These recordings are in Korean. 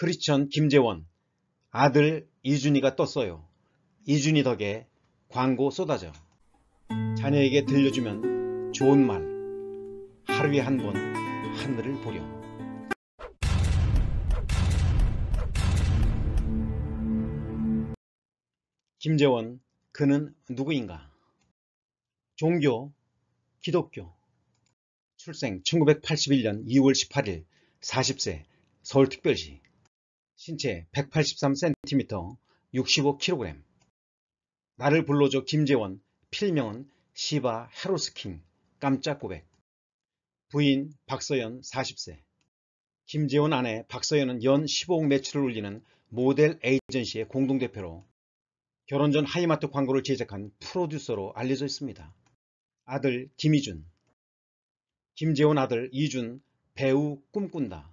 크리스천 김재원 아들 이준이가 떴어요. 이준이 덕에 광고 쏟아져. 자녀에게 들려주면 좋은 말. 하루에 한 번 하늘을 보렴. 김재원, 그는 누구인가? 종교, 기독교. 출생 1981년 2월 18일 40세 서울특별시 신체 183cm, 65kg. 나를 불러줘 김재원, 필명은 시바 헤로스킹, 깜짝 고백. 부인 박서연 40세. 김재원 아내 박서연은 연 15억 매출을 올리는 모델 에이전시의 공동대표로 결혼 전 하이마트 광고를 제작한 프로듀서로 알려져 있습니다. 아들 김희준 김재원 아들 이준 배우 꿈꾼다.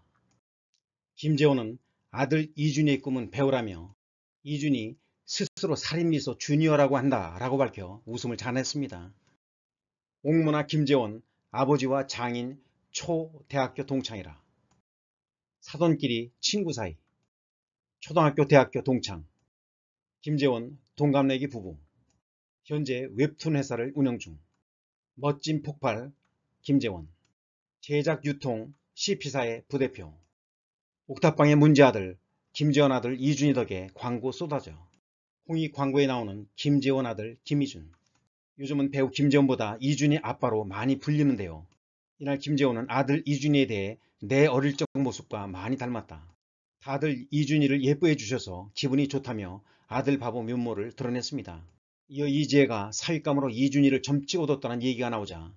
김재원은 아들 이준이의 꿈은 배우라며 이준이 스스로 살인미소 주니어라고 한다 라고 밝혀 웃음을 자냈습니다. 옥문화 김재원 아버지와 장인 초대학교 동창이라 사돈끼리 친구 사이 초등학교 대학교 동창 김재원 동갑내기 부부 현재 웹툰 회사를 운영 중 멋진 폭발 김재원 제작 유통 CP사의 부대표 옥탑방의 문제아들, 김재원 아들 이준희 덕에 광고 쏟아져. 홍익 광고에 나오는 김재원 아들 김희준. 요즘은 배우 김재원보다 이준희 아빠로 많이 불리는데요. 이날 김재원은 아들 이준희에 대해 내 어릴 적 모습과 많이 닮았다. 다들 이준희를 예뻐해 주셔서 기분이 좋다며 아들 바보 면모를 드러냈습니다. 이어 이재가 사윗감으로 이준희를 점찍어 뒀다는 얘기가 나오자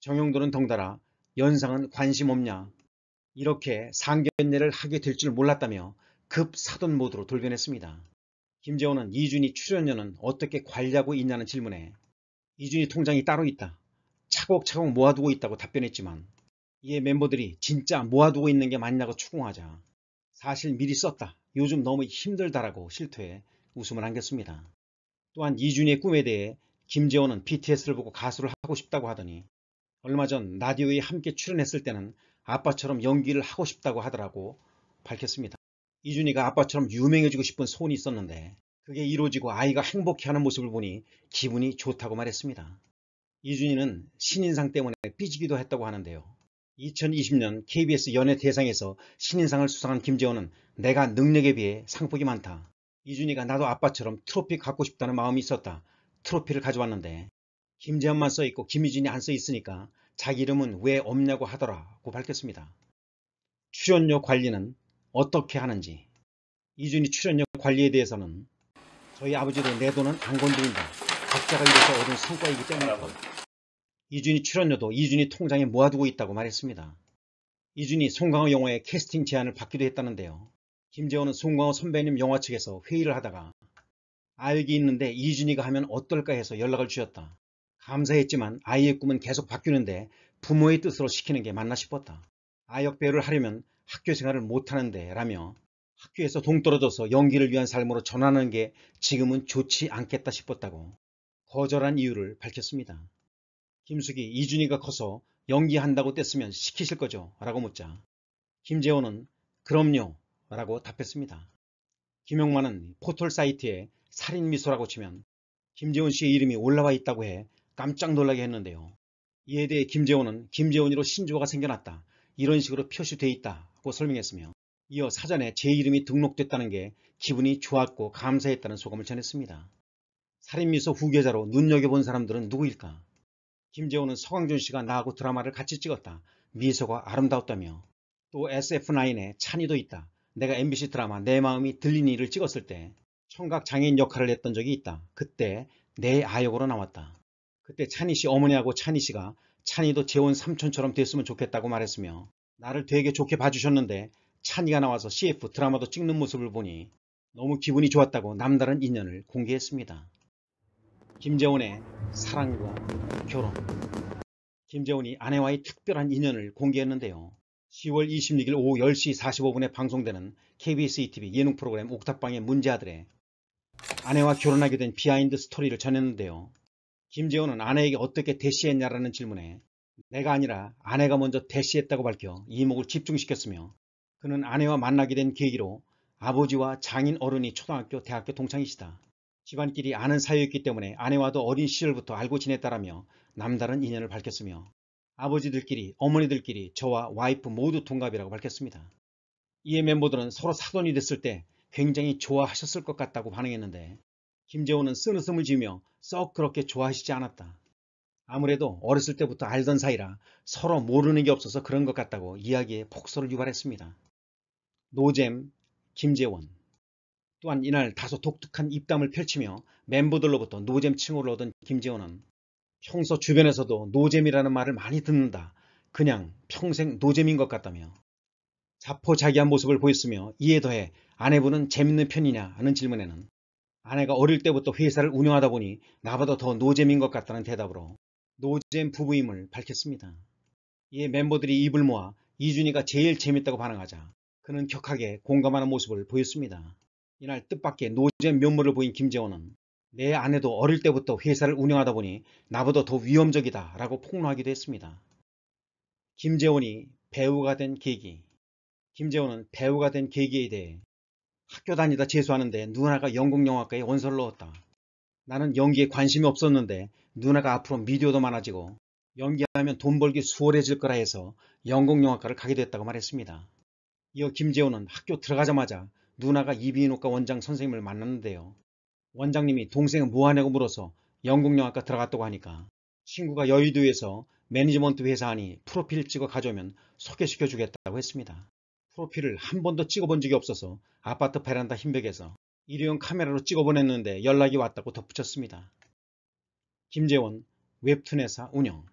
정용도는 덩달아 연상은 관심 없냐 이렇게 상견례를 하게 될 줄 몰랐다며 급 사돈 모드로 돌변했습니다. 김재호는 이준희 출연료는 어떻게 관리하고 있냐는 질문에 이준희 통장이 따로 있다. 차곡차곡 모아두고 있다고 답변했지만 이에 멤버들이 진짜 모아두고 있는 게 맞냐고 추궁하자 사실 미리 썼다. 요즘 너무 힘들다라고 실토해 웃음을 안겼습니다. 또한 이준희의 꿈에 대해 김재호는 BTS를 보고 가수를 하고 싶다고 하더니 얼마 전 라디오에 함께 출연했을 때는 아빠처럼 연기를 하고 싶다고 하더라고 밝혔습니다. 이준이가 아빠처럼 유명해지고 싶은 소원이 있었는데 그게 이루어지고 아이가 행복해하는 모습을 보니 기분이 좋다고 말했습니다. 이준이는 신인상 때문에 삐지기도 했다고 하는데요. 2020년 KBS 연예 대상에서 신인상을 수상한 김재원은 내가 능력에 비해 상복이 많다. 이준이가 나도 아빠처럼 트로피 갖고 싶다는 마음이 있었다. 트로피를 가져왔는데 김재원만 써있고 김희준이 안 써있으니까 자기 이름은 왜 없냐고 하더라고 밝혔습니다. 출연료 관리는 어떻게 하는지 이준희 출연료 관리에 대해서는 저희 아버지도 내 돈은 안 건드린다. 각자가 일해서 얻은 성과이기 때문이다. 이준희 출연료도 이준희 통장에 모아두고 있다고 말했습니다. 이준희 송강호 영화의 캐스팅 제안을 받기도 했다는데요. 김재원은 송강호 선배님 영화 측에서 회의를 하다가 알기 있는데 이준희가 하면 어떨까 해서 연락을 주었다. 감사했지만 아이의 꿈은 계속 바뀌는데 부모의 뜻으로 시키는 게 맞나 싶었다. 아역배우를 하려면 학교 생활을 못하는데 라며 학교에서 동떨어져서 연기를 위한 삶으로 전환하는 게 지금은 좋지 않겠다 싶었다고 거절한 이유를 밝혔습니다. 김숙이 이준이가 커서 연기한다고 뗐으면 시키실 거죠? 라고 묻자 김재호는 그럼요 라고 답했습니다. 김용만은 포털 사이트에 살인미소라고 치면 김재훈 씨의 이름이 올라와 있다고 해 깜짝 놀라게 했는데요. 이에 대해 김재원은 김재원이로 신조어가 생겨났다. 이런 식으로 표시되어 있다고 설명했으며 이어 사전에 제 이름이 등록됐다는 게 기분이 좋았고 감사했다는 소감을 전했습니다. 살인미소 후계자로 눈여겨본 사람들은 누구일까? 김재원은 서광준 씨가 나하고 드라마를 같이 찍었다. 미소가 아름다웠다며 또 SF9에 찬이도 있다. 내가 MBC 드라마 내 마음이 들린 일을 찍었을 때 청각장애인 역할을 했던 적이 있다. 그때 내 아역으로 나왔다. 그때 찬희 씨 어머니하고 찬희 씨가 찬희도 재혼 삼촌처럼 됐으면 좋겠다고 말했으며 나를 되게 좋게 봐주셨는데 찬희가 나와서 CF 드라마도 찍는 모습을 보니 너무 기분이 좋았다고 남다른 인연을 공개했습니다. 김재훈의 사랑과 결혼 김재훈이 아내와의 특별한 인연을 공개했는데요. 10월 26일 오후 10시 45분에 방송되는 KBS ETV 예능 프로그램 옥탑방의 문제아들에 아내와 결혼하게 된 비하인드 스토리를 전했는데요. 김재호는 아내에게 어떻게 대시했냐라는 질문에 내가 아니라 아내가 먼저 대시했다고 밝혀 이목을 집중시켰으며 그는 아내와 만나게 된 계기로 아버지와 장인 어른이 초등학교, 대학교 동창이시다. 집안끼리 아는 사이였기 때문에 아내와도 어린 시절부터 알고 지냈다라며 남다른 인연을 밝혔으며 아버지들끼리, 어머니들끼리 저와 와이프 모두 동갑이라고 밝혔습니다. 이에 멤버들은 서로 사돈이 됐을 때 굉장히 좋아하셨을 것 같다고 반응했는데 김재호는 쓰웃음을 지으며 썩 그렇게 좋아하시지 않았다. 아무래도 어렸을 때부터 알던 사이라 서로 모르는 게 없어서 그런 것 같다고 이야기에 폭소를 유발했습니다. 노잼, 김재원 또한 이날 다소 독특한 입담을 펼치며 멤버들로부터 노잼 칭호를 얻은 김재원은 평소 주변에서도 노잼이라는 말을 많이 듣는다. 그냥 평생 노잼인 것 같다며 자포자기한 모습을 보였으며 이에 더해 아내분은 재밌는 편이냐 하는 질문에는 아내가 어릴 때부터 회사를 운영하다 보니 나보다 더 노잼인 것 같다는 대답으로 노잼 부부임을 밝혔습니다. 이에 멤버들이 입을 모아 이준이가 제일 재밌다고 반응하자 그는 격하게 공감하는 모습을 보였습니다. 이날 뜻밖의 노잼 면모를 보인 김재원은 내 아내도 어릴 때부터 회사를 운영하다 보니 나보다 더 위험적이다 라고 폭로하기도 했습니다. 김재원이 배우가 된 계기 김재원은 배우가 된 계기에 대해 학교 다니다 재수하는데 누나가 영국영화과에 원서를 넣었다. 나는 연기에 관심이 없었는데 누나가 앞으로 미디어도 많아지고 연기하면 돈 벌기 수월해질 거라 해서 영국영화과를 가게 됐다고 말했습니다. 이어 김재호는 학교 들어가자마자 누나가 이비인후과 원장 선생님을 만났는데요. 원장님이 동생은 뭐하냐고 물어서 영국영화과 들어갔다고 하니까 친구가 여의도에서 매니지먼트 회사 하니 프로필 찍어 가져오면 소개시켜주겠다고 했습니다. 프로필을 한 번도 찍어본 적이 없어서 아파트 베란다 흰벽에서 일회용 카메라로 찍어보냈는데 연락이 왔다고 덧붙였습니다. 김재원 웹툰 회사 운영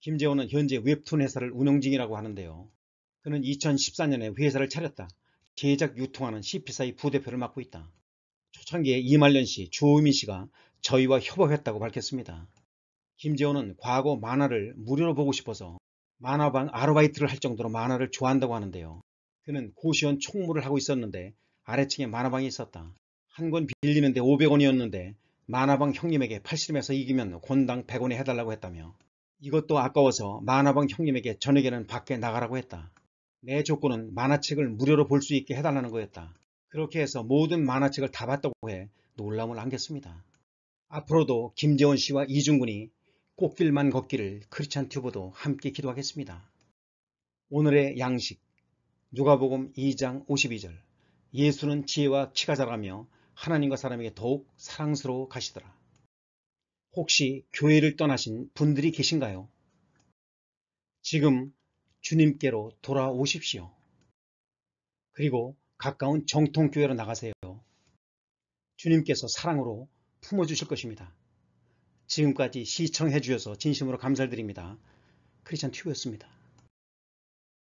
김재원은 현재 웹툰 회사를 운영 중이라고 하는데요. 그는 2014년에 회사를 차렸다. 제작 유통하는 CP사의 부대표를 맡고 있다. 초창기에 이말년 씨, 조우민 씨가 저희와 협업했다고 밝혔습니다. 김재원은 과거 만화를 무료로 보고 싶어서 만화방 아르바이트를 할 정도로 만화를 좋아한다고 하는데요. 그는 고시원 총무를 하고 있었는데 아래층에 만화방이 있었다. 한 권 빌리는데 500원이었는데 만화방 형님에게 80에서 이기면 권당 100원에 해달라고 했다며 이것도 아까워서 만화방 형님에게 저녁에는 밖에 나가라고 했다. 내 조건은 만화책을 무료로 볼 수 있게 해달라는 거였다. 그렇게 해서 모든 만화책을 다 봤다고 해 놀람을 안겼습니다. 앞으로도 김재원 씨와 이중군이 꽃길만 걷기를 크리찬 튜브도 함께 기도하겠습니다. 오늘의 양식 누가복음 2장 52절 예수는 지혜와 치가 자라며 하나님과 사람에게 더욱 사랑스러워 가시더라. 혹시 교회를 떠나신 분들이 계신가요? 지금 주님께로 돌아오십시오. 그리고 가까운 정통교회로 나가세요. 주님께서 사랑으로 품어주실 것입니다. 지금까지 시청해 주셔서 진심으로 감사드립니다. 크리스찬 튜브였습니다.